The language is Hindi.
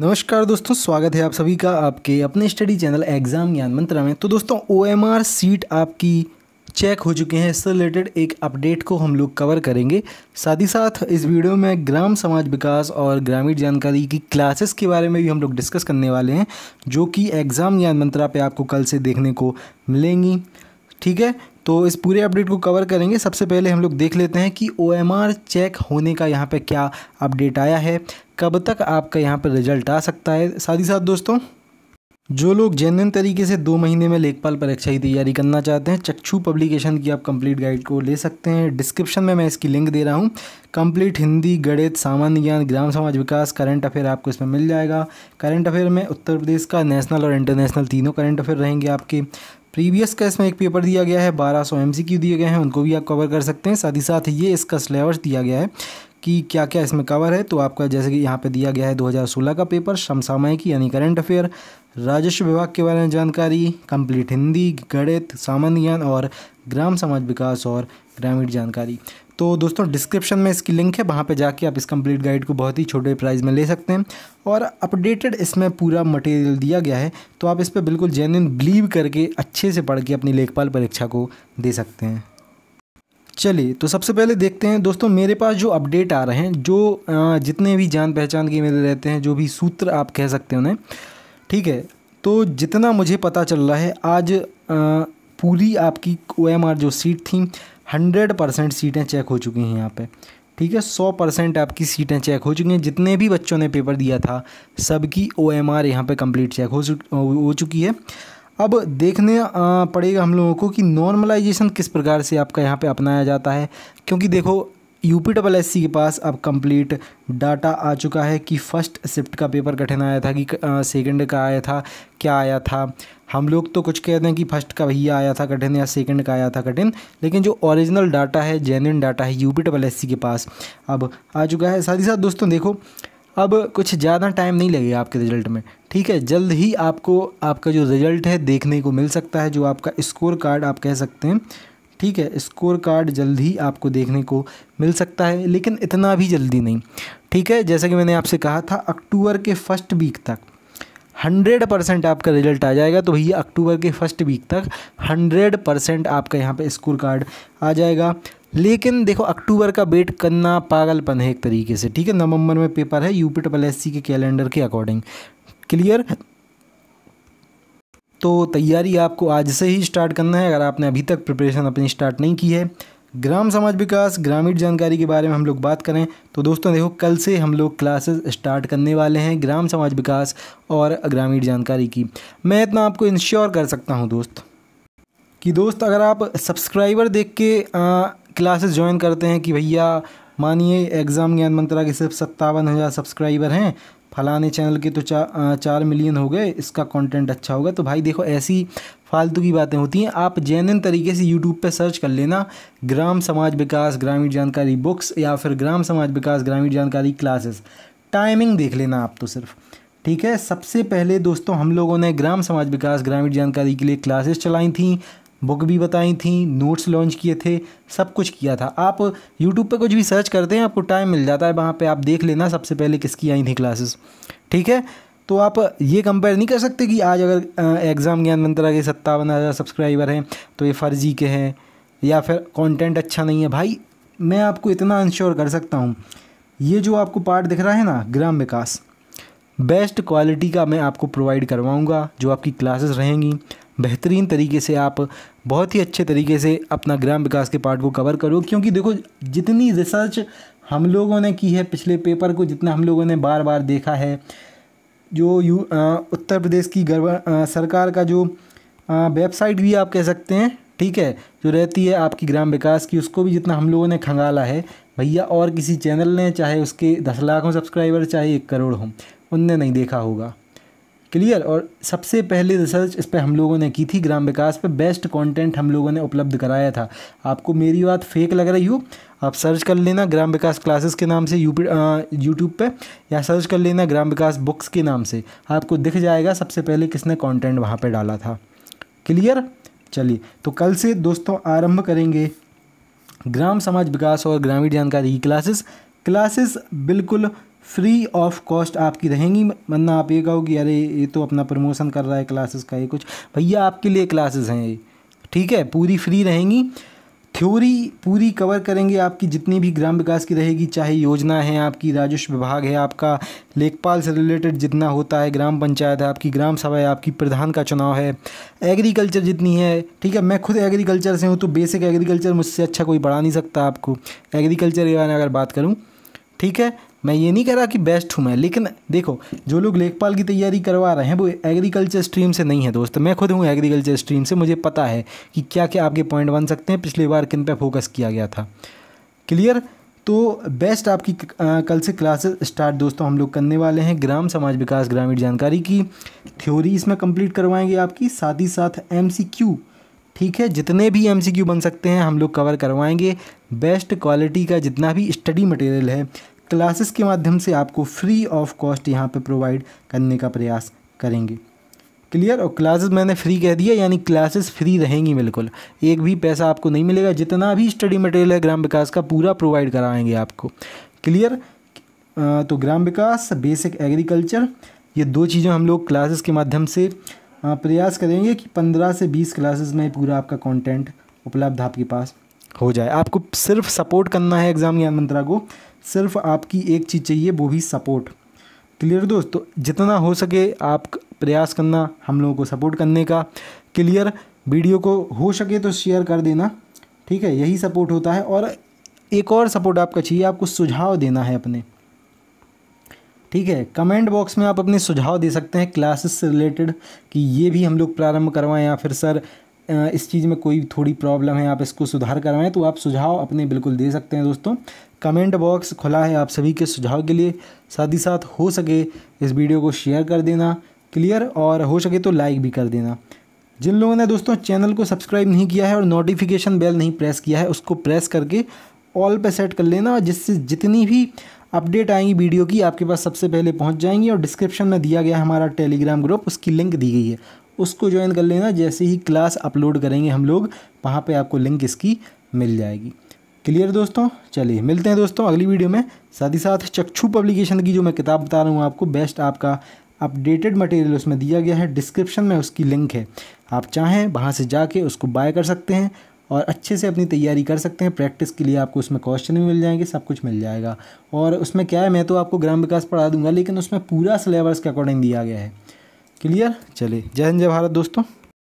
नमस्कार दोस्तों स्वागत है आप सभी का आपके अपने स्टडी चैनल एग्जाम ज्ञान मंत्रा में तो दोस्तों ओ सीट आपकी चेक हो चुके हैं इससे रिलेटेड एक अपडेट को हम लोग कवर करेंगे साथ ही साथ इस वीडियो में ग्राम समाज विकास और ग्रामीण जानकारी की क्लासेस के बारे में भी हम लोग डिस्कस करने वाले हैं जो कि एग्ज़ाम ज्ञान मंत्रा पे आपको कल से देखने को मिलेंगी ठीक है तो इस पूरे अपडेट को कवर करेंगे सबसे पहले हम लोग देख लेते हैं कि ओ चेक होने का यहाँ पे क्या अपडेट आया है कब तक आपका यहाँ पर रिजल्ट आ सकता है साथ ही साथ दोस्तों जो लोग जेन्यन तरीके से दो महीने में लेखपाल परीक्षा की तैयारी करना चाहते हैं चक्षु पब्लिकेशन की आप कंप्लीट गाइड को ले सकते हैं डिस्क्रिप्शन में मैं इसकी लिंक दे रहा हूँ कंप्लीट हिंदी गणित सामान्य ज्ञान ग्राम समाज विकास करंट अफेयर आपको इसमें मिल जाएगा करंट अफेयर में उत्तर प्रदेश का नेशनल और इंटरनेशनल तीनों करंट अफेयर रहेंगे आपके प्रीवियस का इसमें एक पेपर दिया गया है बारह सौ एम दिए गए हैं उनको भी आप कवर कर सकते हैं साथ ही साथ ये इसका सिलेबस दिया गया है कि क्या क्या इसमें कवर है तो आपका जैसे कि यहाँ पे दिया गया है 2016 का पेपर समसामयिक यानी करंट अफेयर राजस्व विभाग के बारे में जानकारी कंप्लीट हिंदी गणित सामान्य ज्ञान और ग्राम समाज विकास और ग्रामीण जानकारी तो दोस्तों डिस्क्रिप्शन में इसकी लिंक है वहाँ पे जाके आप इस कंप्लीट गाइड को बहुत ही छोटे प्राइस में ले सकते हैं और अपडेटेड इसमें पूरा मटेरियल दिया गया है तो आप इस पर बिल्कुल जेन्यन बिलीव करके अच्छे से पढ़ के अपनी लेखपाल परीक्षा को दे सकते हैं चलिए तो सबसे पहले देखते हैं दोस्तों मेरे पास जो अपडेट आ रहे हैं जो जितने भी जान पहचान के मेरे रहते हैं जो भी सूत्र आप कह सकते हैं उन्हें ठीक है तो जितना मुझे पता चल रहा है आज पूरी आपकी ओ जो सीट थी हंड्रेड परसेंट सीटें चेक हो चुकी हैं यहाँ पे ठीक है सौ परसेंट आपकी सीटें चेक हो चुकी हैं जितने भी बच्चों ने पेपर दिया था सबकी ओ एम आर यहाँ पर कम्प्लीट चेक हो हो चुकी है अब देखने पड़ेगा हम लोगों को कि नॉर्मलाइजेशन किस प्रकार से आपका यहाँ पे अपनाया जाता है क्योंकि देखो यूपी डबल एस के पास अब कंप्लीट डाटा आ चुका है कि फ़र्स्ट शिफ्ट का पेपर कठिन आया था कि सेकंड का आया था क्या आया था हम लोग तो कुछ कहते हैं कि फर्स्ट का भैया आया था कठिन या सेकंड का आया था कठिन लेकिन जो ओरिजिनल डाटा है जेन्यन डाटा है यूपी डबल एस के पास अब आ चुका है साथ ही साथ दोस्तों देखो अब कुछ ज़्यादा टाइम नहीं लगेगा आपके रिजल्ट में ठीक है जल्द ही आपको आपका जो रिजल्ट है देखने को मिल सकता है जो आपका स्कोर कार्ड आप कह सकते हैं ठीक है स्कोर कार्ड जल्द ही आपको देखने को मिल सकता है लेकिन इतना भी जल्दी नहीं ठीक है जैसा कि मैंने आपसे कहा था अक्टूबर के फर्स्ट वीक तक हंड्रेड परसेंट आपका रिजल्ट आ जाएगा तो भैया अक्टूबर के फर्स्ट वीक तक हंड्रेड परसेंट आपका यहाँ पे स्कोर कार्ड आ जाएगा लेकिन देखो अक्टूबर का वेट करना पागलपन है एक तरीके से ठीक है नवंबर में पेपर है यूपी टबल एस के कैलेंडर के अकॉर्डिंग क्लियर तो तैयारी आपको आज से ही स्टार्ट करना है अगर आपने अभी तक प्रिपरेशन अपनी स्टार्ट नहीं की है ग्राम समाज विकास ग्रामीण जानकारी के बारे में हम लोग बात करें तो दोस्तों देखो कल से हम लोग क्लासेस स्टार्ट करने वाले हैं ग्राम समाज विकास और ग्रामीण जानकारी की मैं इतना आपको इंश्योर कर सकता हूं दोस्त कि दोस्त अगर आप सब्सक्राइबर देख के क्लासेस ज्वाइन करते हैं कि भैया मानिए एग्ज़ाम ज्ञान मंत्रा के सिर्फ सत्तावन हज़ार सब्सक्राइबर हैं फलाने चैनल के तो चा, चार मिलियन हो गए इसका कंटेंट अच्छा होगा तो भाई देखो ऐसी फालतू की बातें होती हैं आप जैन तरीके से यूट्यूब पे सर्च कर लेना ग्राम समाज विकास ग्रामीण जानकारी बुक्स या फिर ग्राम समाज विकास ग्रामीण जानकारी क्लासेस टाइमिंग देख लेना आप तो सिर्फ ठीक है सबसे पहले दोस्तों हम लोगों ने ग्राम समाज विकास ग्रामीण जानकारी के लिए क्लासेस चलाई थी बुक भी बताई थी नोट्स लॉन्च किए थे सब कुछ किया था आप यूट्यूब पे कुछ भी सर्च करते हैं आपको टाइम मिल जाता है वहाँ पे आप देख लेना सबसे पहले किसकी आई थी क्लासेस ठीक है तो आप ये कंपेयर नहीं कर सकते कि आज अगर एग्ज़ाम ज्ञान मंत्रा के सत्तावन हज़ार सब्सक्राइबर हैं तो ये फर्जी के हैं या फिर कॉन्टेंट अच्छा नहीं है भाई मैं आपको इतना इंश्योर कर सकता हूँ ये जो आपको पार्ट दिख रहा है ना ग्राम विकास बेस्ट क्वालिटी का मैं आपको प्रोवाइड करवाऊँगा जो आपकी क्लासेस रहेंगी बेहतरीन तरीके से आप बहुत ही अच्छे तरीके से अपना ग्राम विकास के पार्ट को कवर करो क्योंकि देखो जितनी रिसर्च हम लोगों ने की है पिछले पेपर को जितना हम लोगों ने बार बार देखा है जो यू आ, उत्तर प्रदेश की गर्व सरकार का जो वेबसाइट भी आप कह सकते हैं ठीक है जो रहती है आपकी ग्राम विकास की उसको भी जितना हम लोगों ने खंगाला है भैया और किसी चैनल ने चाहे उसके दस लाख हों सब्सक्राइबर चाहे एक करोड़ हों उनने नहीं देखा होगा क्लियर और सबसे पहले रिसर्च इस पर हम लोगों ने की थी ग्राम विकास पे बेस्ट कंटेंट हम लोगों ने उपलब्ध कराया था आपको मेरी बात फेक लग रही हो आप सर्च कर लेना ग्राम विकास क्लासेस के नाम से यूट्यूब पे या सर्च कर लेना ग्राम विकास बुक्स के नाम से आपको दिख जाएगा सबसे पहले किसने कॉन्टेंट वहाँ पर डाला था क्लियर चलिए तो कल से दोस्तों आरम्भ करेंगे ग्राम समाज विकास और ग्रामीण जानकारी की क्लासेस क्लासेस बिल्कुल फ्री ऑफ कॉस्ट आपकी रहेंगी वरना आप ये कहोगे अरे ये तो अपना प्रमोशन कर रहा है क्लासेस का ये कुछ भैया आपके लिए क्लासेस हैं ये ठीक है पूरी फ्री रहेंगी थ्योरी पूरी कवर करेंगे आपकी जितनी भी ग्राम विकास की रहेगी चाहे योजना है आपकी राजस्व विभाग है आपका लेखपाल से रिलेटेड जितना होता है ग्राम पंचायत है आपकी ग्राम सभा है आपकी प्रधान का चुनाव है एग्रीकल्चर जितनी है ठीक है मैं खुद एग्रीकल्चर से हूँ तो बेसिक एग्रीकल्चर मुझसे अच्छा कोई बढ़ा नहीं सकता आपको एग्रीकल्चर के बारे में अगर बात करूँ ठीक है मैं ये नहीं कह रहा कि बेस्ट हूँ मैं लेकिन देखो जो लोग लेखपाल की तैयारी करवा रहे हैं वो एग्रीकल्चर स्ट्रीम से नहीं है दोस्त मैं खुद हूँ एग्रीकल्चर स्ट्रीम से मुझे पता है कि क्या क्या आपके पॉइंट बन सकते हैं पिछली बार किन पर फोकस किया गया था क्लियर तो बेस्ट आपकी कल से क्लासेस स्टार्ट दोस्तों हम लोग करने वाले हैं ग्राम समाज विकास ग्रामीण जानकारी की थ्योरी इसमें कंप्लीट करवाएंगे आपकी साथ ही साथ एमसीक्यू ठीक है जितने भी एमसीक्यू बन सकते हैं हम लोग कवर करवाएंगे बेस्ट क्वालिटी का जितना भी स्टडी मटेरियल है क्लासेस के माध्यम से आपको फ्री ऑफ कॉस्ट यहाँ पे प्रोवाइड करने का प्रयास करेंगे क्लियर और क्लासेस मैंने फ्री कह दिया यानी क्लासेस फ्री रहेंगी बिल्कुल एक भी पैसा आपको नहीं मिलेगा जितना भी स्टडी मटेरियल है ग्राम विकास का पूरा प्रोवाइड कराएंगे आपको क्लियर तो ग्राम विकास बेसिक एग्रीकल्चर ये दो चीज़ें हम लोग क्लासेस के माध्यम से प्रयास करेंगे कि पंद्रह से बीस क्लासेस में पूरा आपका कॉन्टेंट उपलब्ध आपके पास हो जाए आपको सिर्फ सपोर्ट करना है एग्ज़ाम ज्ञान मंत्रा को सिर्फ आपकी एक चीज़ चाहिए वो भी सपोर्ट क्लियर दोस्त तो जितना हो सके आप प्रयास करना हम लोगों को सपोर्ट करने का क्लियर वीडियो को हो सके तो शेयर कर देना ठीक है यही सपोर्ट होता है और एक और सपोर्ट आपका चाहिए आपको सुझाव देना है अपने ठीक है कमेंट बॉक्स में आप अपने सुझाव दे सकते हैं क्लासेस से रिलेटेड कि ये भी हम लोग प्रारंभ करवाएं या फिर सर इस चीज़ में कोई थोड़ी प्रॉब्लम है आप इसको सुधार करवाएं तो आप सुझाव अपने बिल्कुल दे सकते हैं दोस्तों कमेंट बॉक्स खुला है आप सभी के सुझाव के लिए साथ ही साथ हो सके इस वीडियो को शेयर कर देना क्लियर और हो सके तो लाइक भी कर देना जिन लोगों ने दोस्तों चैनल को सब्सक्राइब नहीं किया है और नोटिफिकेशन बेल नहीं प्रेस किया है उसको प्रेस करके ऑल पे सेट कर लेना जिससे जितनी भी अपडेट आएंगी वीडियो की आपके पास सबसे पहले पहुंच जाएंगी और डिस्क्रिप्शन में दिया गया हमारा टेलीग्राम ग्रुप उसकी लिंक दी गई है उसको ज्वाइन कर लेना जैसे ही क्लास अपलोड करेंगे हम लोग वहाँ पर आपको लिंक इसकी मिल जाएगी क्लियर दोस्तों चलिए मिलते हैं दोस्तों अगली वीडियो में साथ ही साथ चक्षु पब्लिकेशन की जो मैं किताब बता रहा हूँ आपको बेस्ट आपका अपडेटेड मटेरियल उसमें दिया गया है डिस्क्रिप्शन में उसकी लिंक है आप चाहें वहाँ से जाके उसको बाय कर सकते हैं और अच्छे से अपनी तैयारी कर सकते हैं प्रैक्टिस के लिए आपको उसमें क्वेश्चन भी मिल जाएंगे सब कुछ मिल जाएगा और उसमें क्या है मैं तो आपको ग्राम विकास पढ़ा दूंगा लेकिन उसमें पूरा सिलेबस के अकॉर्डिंग दिया गया है क्लियर चलिए जय हिंद जय भारत दोस्तों